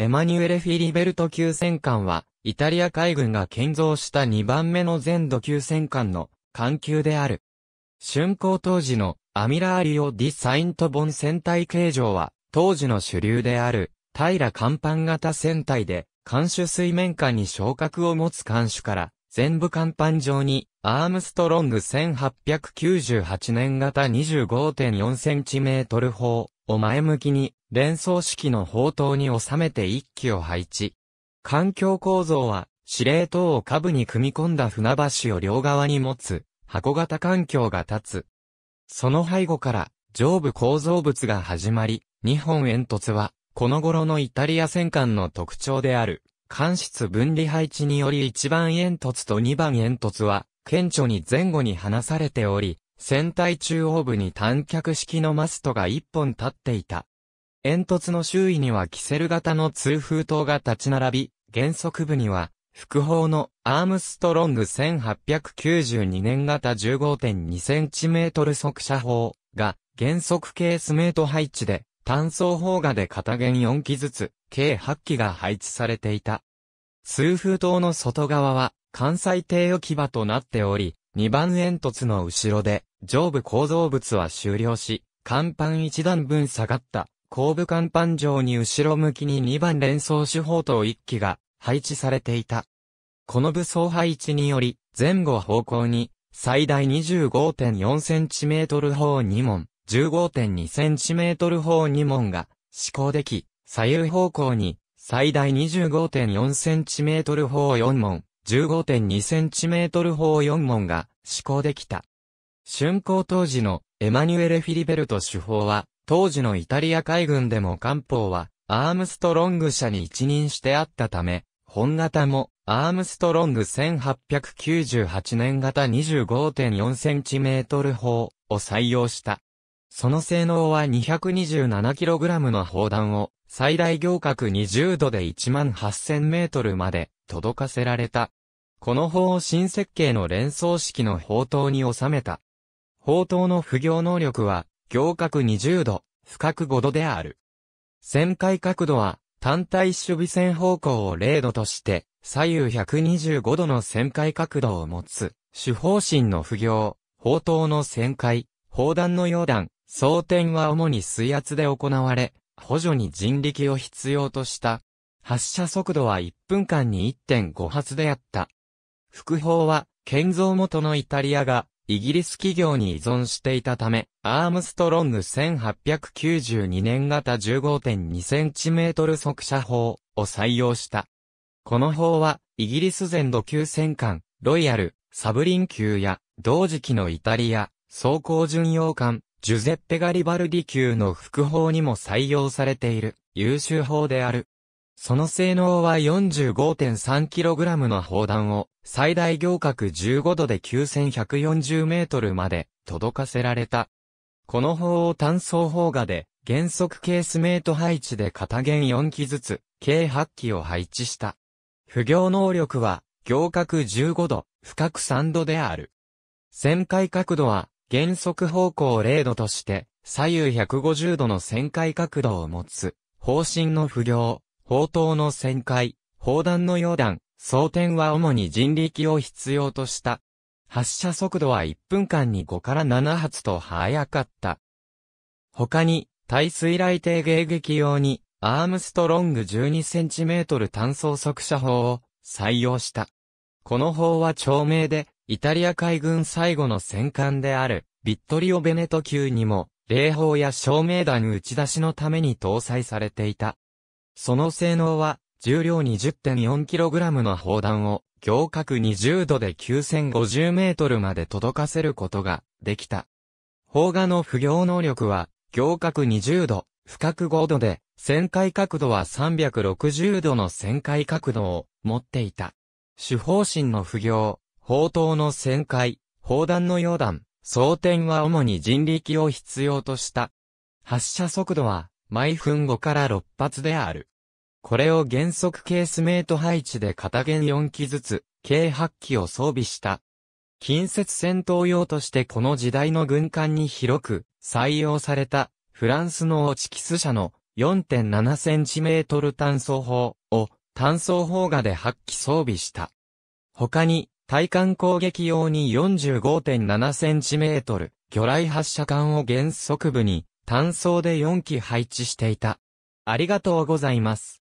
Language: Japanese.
エマニュエレ・フィリベルト級戦艦は、イタリア海軍が建造した2番目の全土級戦艦の艦級である。竣工当時のアミラーリオ・ディ・サイント・ボン船体形状は、当時の主流である、平甲板型船体で、艦首水面下に昇格を持つ艦首から、全部甲板上に、アームストロング1898年型25.4センチメートル砲、を前向きに連想式の砲塔に収めて一機を配置。環境構造は司令塔を下部に組み込んだ船橋を両側に持つ箱型環境が立つ。その背後から上部構造物が始まり、日本煙突はこの頃のイタリア戦艦の特徴である。間室分離配置により1番煙突と2番煙突は顕著に前後に離されており、船体中央部に短脚式のマストが一本立っていた。煙突の周囲にはキセル型の通風塔が立ち並び、原則部には、複砲のアームストロング1892年型1 5 2トル速射砲が原則ケースメート配置で、単装砲画で片弦4機ずつ、計8機が配置されていた。通風塔の外側は関西艇置き場となっており、2番煙突の後ろで上部構造物は終了し、甲板一段分下がった、後部甲板上に後ろ向きに2番連装手法と1機が配置されていた。この武装配置により、前後方向に、最大 25.4cm 砲2門、15.2cm 砲2門が、施行でき、左右方向に、最大 25.4cm 砲4門、15.2cm 砲4門が、施行できた。竣工当時のエマニュエル・フィリベルト主砲は、当時のイタリア海軍でも艦砲は、アームストロング社に一任してあったため、本型も、アームストロング1898年型 25.4cm 砲を採用した。その性能は 227kg の砲弾を最大行角20度で18000メートルまで届かせられた。この砲を新設計の連想式の砲塔に収めた。宝刀の不行能力は、行角20度、深く5度である。旋回角度は、単体守備線方向を0度として、左右125度の旋回角度を持つ、主方針の不行、砲塔の旋回、砲弾の溶弾、装填は主に水圧で行われ、補助に人力を必要とした。発射速度は1分間に1.5発であった。副砲は、建造元のイタリアがイギリス企業に依存していたため、アームストロング1892年型 15.2cm 速射砲を採用した。この砲は、イギリス全土級戦艦、ロイヤル、サブリン級や、同時期のイタリア、装甲巡洋艦、ジュゼッペ・ガリバルディ級の副砲にも採用されている、優秀砲である。その性能は 45.3kg の砲弾を最大行角15度で9140メートルまで届かせられた。この砲を単装砲画で原則ケースメート配置で片弦4機ずつ計8機を配置した。不行能力は行角15度、深く3度である。旋回角度は原則方向0度として左右150度の旋回角度を持つ方針の不行。砲塔の旋回、砲弾の溶弾、装填は主に人力を必要とした。発射速度は1分間に5から7発と速かった。他に、耐水雷艇迎撃用に、アームストロング 12cm 単装速射砲を採用した。この砲は長命で、イタリア海軍最後の戦艦である、ビットリオ・ベネト級にも、霊砲や照明弾打ち出しのために搭載されていた。その性能は、重量 20.4kg の砲弾を、行角20度で9050メートルまで届かせることが、できた。砲画の不行能力は、行角20度、深角5度で、旋回角度は360度の旋回角度を持っていた。主砲身の不行、砲塔の旋回、砲弾の溶弾、装填は主に人力を必要とした。発射速度は毎分5から6発である。これを原則ケースメイト配置で片弦4機ずつ、計8機を装備した。近接戦闘用としてこの時代の軍艦に広く採用されたフランスのオチキス社の 4.7cm 単装砲を単装砲画で8機装備した。他に対艦攻撃用に 45.7cm 魚雷発射管を原則部に単装で4機配置していた。ありがとうございます。